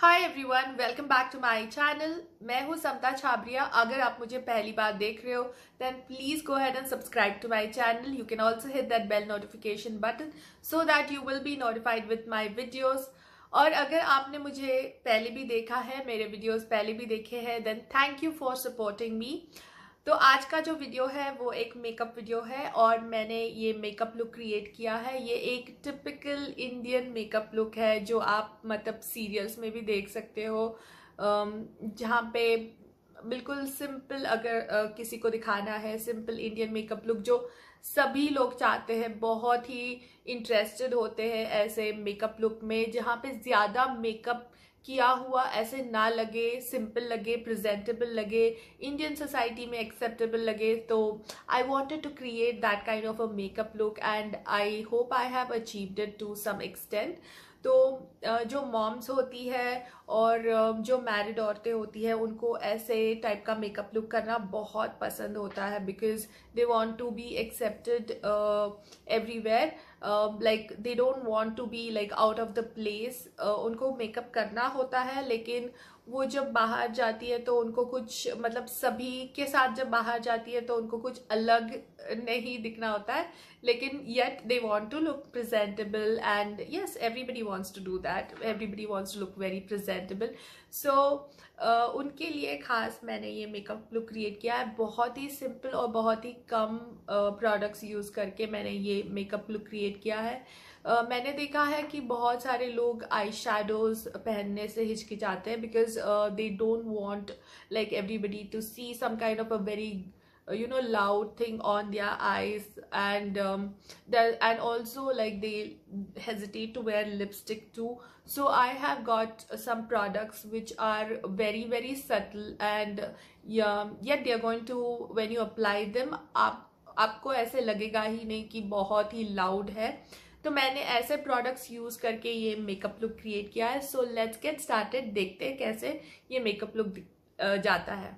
High everyone welcome back to my channel मैं हूँ समता छाबरिया अगर आप मुझे पहली बार देख रहे हो then please go ahead and subscribe to my channel you can also hit that bell notification button so that you will be notified with my videos और अगर आपने मुझे पहले भी देखा है मेरे वीडियोज़ पहले भी देखे हैं then thank you for supporting me तो आज का जो वीडियो है वो एक मेकअप वीडियो है और मैंने ये मेकअप लुक क्रिएट किया है ये एक टिपिकल इंडियन मेकअप लुक है जो आप मतलब सीरियल्स में भी देख सकते हो जहाँ पे बिल्कुल सिंपल अगर किसी को दिखाना है सिंपल इंडियन मेकअप लुक जो सभी लोग चाहते हैं बहुत ही इंटरेस्टेड होते हैं ऐसे मेकअप लुक में जहाँ पे ज़्यादा मेकअप किया हुआ ऐसे ना लगे सिंपल लगे प्रेजेंटेबल लगे इंडियन सोसाइटी में एक्सेप्टेबल लगे तो I wanted to create that kind of a makeup look and I hope I have achieved it to some extent तो जो मॉम्स होती है और जो मैरिड औरतें होती हैं उनको ऐसे टाइप का मेकअप लुक करना बहुत पसंद होता है because they want to be accepted everywhere like they don't want to be like out of the place उनको मेकअप करना होता है लेकिन वो जब बाहर जाती है तो उनको कुछ मतलब सभी के साथ जब बाहर जाती है तो उनको कुछ अलग नहीं दिखना होता है लेकिन yet they want to look presentable and yes everybody wants to do that everybody wants to look very presentable so उनके लिए ख़ास मैंने ये मेकअप लुक क्रिएट किया है बहुत ही सिंपल और बहुत ही कम प्रोडक्ट्स uh, यूज़ करके मैंने ये मेकअप लुक क्रिएट किया है uh, मैंने देखा है कि बहुत सारे लोग आई शेडोज़ पहनने से हिचकिचाते हैं because they don't want like everybody to see some kind of a very you know loud thing on their eyes and um, that and also like they hesitate to wear lipstick too so i have got some products which are very very subtle and yeah yet they are going to when you apply them up आपको ऐसे लगेगा ही नहीं कि बहुत ही loud है तो मैंने ऐसे प्रोडक्ट्स यूज़ करके ये मेकअप लुक क्रिएट किया है सो लेट्स गेट स्टार्टेड देखते हैं कैसे ये मेकअप लुक जाता है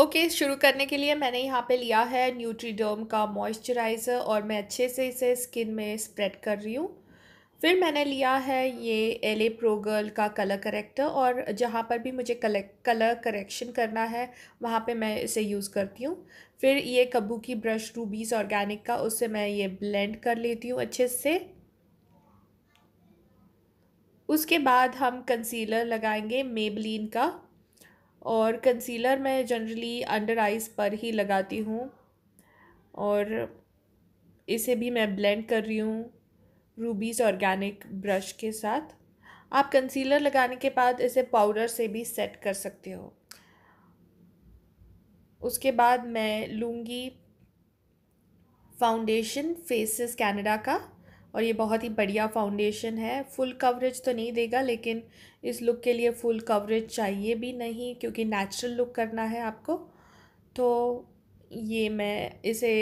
ओके okay, शुरू करने के लिए मैंने यहाँ पे लिया है न्यूट्रीडर्म का मॉइस्चराइज़र और मैं अच्छे से इसे स्किन में स्प्रेड कर रही हूँ फिर मैंने लिया है ये एल ए प्रोगर्ल का कलर करेक्टर और जहाँ पर भी मुझे कलर कलर करेक्शन करना है वहाँ पे मैं इसे यूज़ करती हूँ फिर ये कब्बू की ब्रश रूबीज़ ऑर्गेनिक का उससे मैं ये ब्लेंड कर लेती हूँ अच्छे से उसके बाद हम कंसीलर लगाएंगे मेबलिन का और कंसीलर मैं जनरली अंडर आइज़ पर ही लगाती हूँ और इसे भी मैं ब्लेंड कर रही हूँ रूबीज़ ऑर्गेनिक ब्रश के साथ आप कंसीलर लगाने के बाद इसे पाउडर से भी सेट कर सकते हो उसके बाद मैं लूँगी फाउंडेशन फेसेस कनाडा का और ये बहुत ही बढ़िया फाउंडेशन है फुल कवरेज तो नहीं देगा लेकिन इस लुक के लिए फुल कवरेज चाहिए भी नहीं क्योंकि नेचुरल लुक करना है आपको तो ये मैं इसे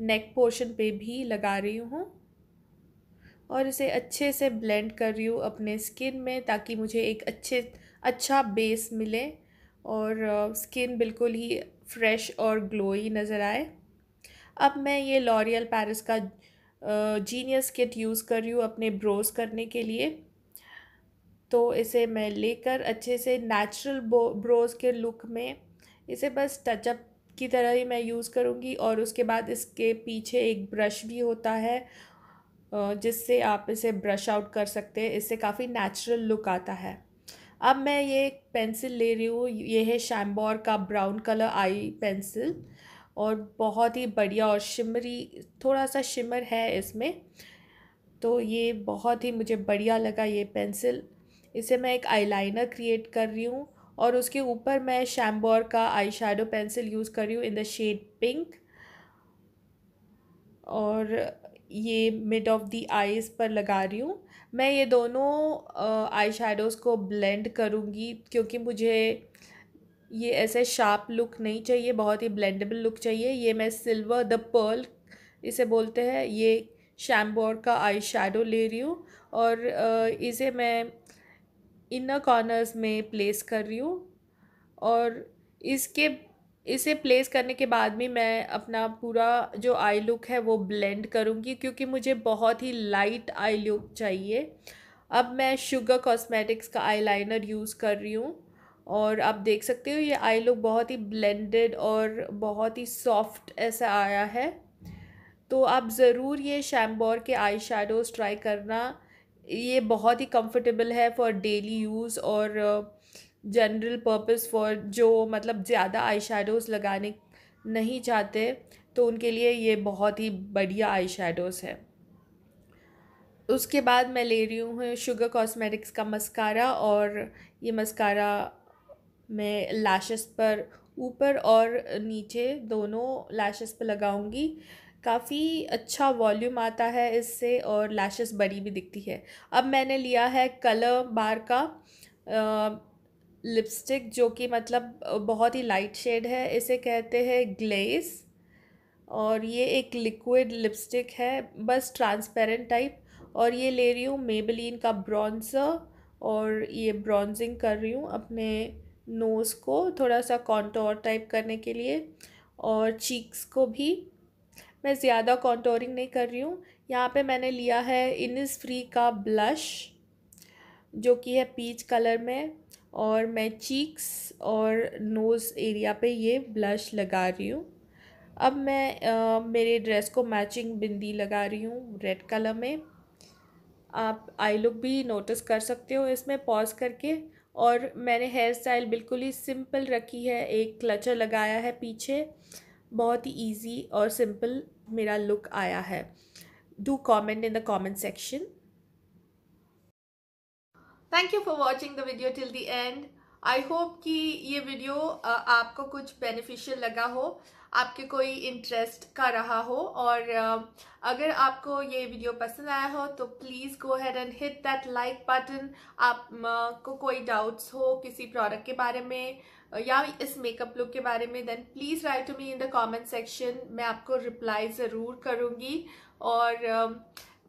नेक पोर्शन पे भी लगा रही हूँ और इसे अच्छे से ब्लेंड कर रही हूँ अपने स्किन में ताकि मुझे एक अच्छे अच्छा बेस मिले और स्किन बिल्कुल ही फ्रेश और ग्लोई नज़र आए अब मैं ये लॉरियल पैरिस का जीनियस किट यूज़ कर रही हूँ अपने ब्रोज करने के लिए तो इसे मैं लेकर अच्छे से नेचुरल ब्रोज के लुक में इसे बस टचअप की तरह ही मैं यूज़ करूँगी और उसके बाद इसके पीछे एक ब्रश भी होता है जिससे आप इसे ब्रश आउट कर सकते हैं इससे काफ़ी नेचुरल लुक आता है अब मैं ये पेंसिल ले रही हूँ ये है शैम्बोर का ब्राउन कलर आई पेंसिल और बहुत ही बढ़िया और शिमरी थोड़ा सा शिमर है इसमें तो ये बहुत ही मुझे बढ़िया लगा ये पेंसिल इसे मैं एक आईलाइनर क्रिएट कर रही हूँ और उसके ऊपर मैं शैम्बोर का आई शेडो पेंसिल यूज़ कर रही हूँ इन द शेड पिंक और ये मिड ऑफ़ द आईज़ पर लगा रही हूँ मैं ये दोनों आई शेडोज़ को ब्लेंड करूँगी क्योंकि मुझे ये ऐसे शार्प लुक नहीं चाहिए बहुत ही ब्लेंडेबल लुक चाहिए ये मैं सिल्वर द पर्ल इसे बोलते हैं ये शैम्बोर का आई शेडो ले रही हूँ और इसे मैं इनर कॉर्नर्स में प्लेस कर रही हूँ और इसके इसे प्लेस करने के बाद भी मैं अपना पूरा जो आई लुक है वो ब्लेंड करूँगी क्योंकि मुझे बहुत ही लाइट आई लुक चाहिए अब मैं शुगर कॉस्मेटिक्स का आईलाइनर यूज़ कर रही हूँ और आप देख सकते हो ये आई लुक बहुत ही ब्लेंडेड और बहुत ही सॉफ्ट ऐसा आया है तो आप ज़रूर ये शैम्बोर के आई शेडोज़ ट्राई करना ये बहुत ही कंफर्टेबल है फॉर डेली यूज़ और जनरल पर्पस फॉर जो मतलब ज़्यादा आई शेडोज़ लगाने नहीं चाहते तो उनके लिए ये बहुत ही बढ़िया आई शेडोज़ है उसके बाद मैं ले रही हूँ शुगर कॉस्मेटिक्स का मस्कारा और ये मस्कारा मैं लैशेस पर ऊपर और नीचे दोनों लैशेस पर लगाऊंगी काफ़ी अच्छा वॉल्यूम आता है इससे और लैशेस बड़ी भी दिखती है अब मैंने लिया है कलर बार का लिपस्टिक जो कि मतलब बहुत ही लाइट शेड है इसे कहते हैं ग्लेस और ये एक लिक्विड लिपस्टिक है बस ट्रांसपेरेंट टाइप और ये ले रही हूँ मेबलिन का ब्रॉन्सर और ये ब्रॉन्जिंग कर रही हूँ अपने नोज़ को थोड़ा सा कॉन्टोर टाइप करने के लिए और चीक्स को भी मैं ज़्यादा कॉन्टोरिंग नहीं कर रही हूँ यहाँ पे मैंने लिया है इनिस फ्री का ब्लश जो कि है पीच कलर में और मैं चीक्स और नोज़ एरिया पे ये ब्लश लगा रही हूँ अब मैं आ, मेरे ड्रेस को मैचिंग बिंदी लगा रही हूँ रेड कलर में आप आई लुक भी नोटिस कर सकते हो इसमें पॉज करके और मैंने हेयर स्टाइल बिल्कुल ही सिंपल रखी है एक क्लचर लगाया है पीछे बहुत ही ईजी और सिंपल मेरा लुक आया है do comment in the comment section thank you for watching the video till the end I hope कि ये वीडियो आपको कुछ बेनिफिशियल लगा हो आपके कोई इंटरेस्ट का रहा हो और अगर आपको ये वीडियो पसंद आया हो तो please go ahead and hit that like button आप को कोई डाउट्स हो किसी प्रोडक्ट के बारे में या इस मेकअप लुक के बारे में then please write to me in the comment section मैं आपको रिप्लाई ज़रूर करूँगी और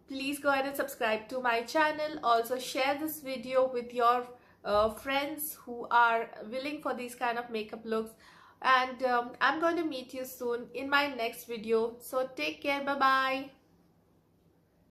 please go ahead and subscribe to my channel also share this video with your friends who are willing for this kind of makeup looks and um, I'm going to meet you soon in my next video. So take care. Bye-bye.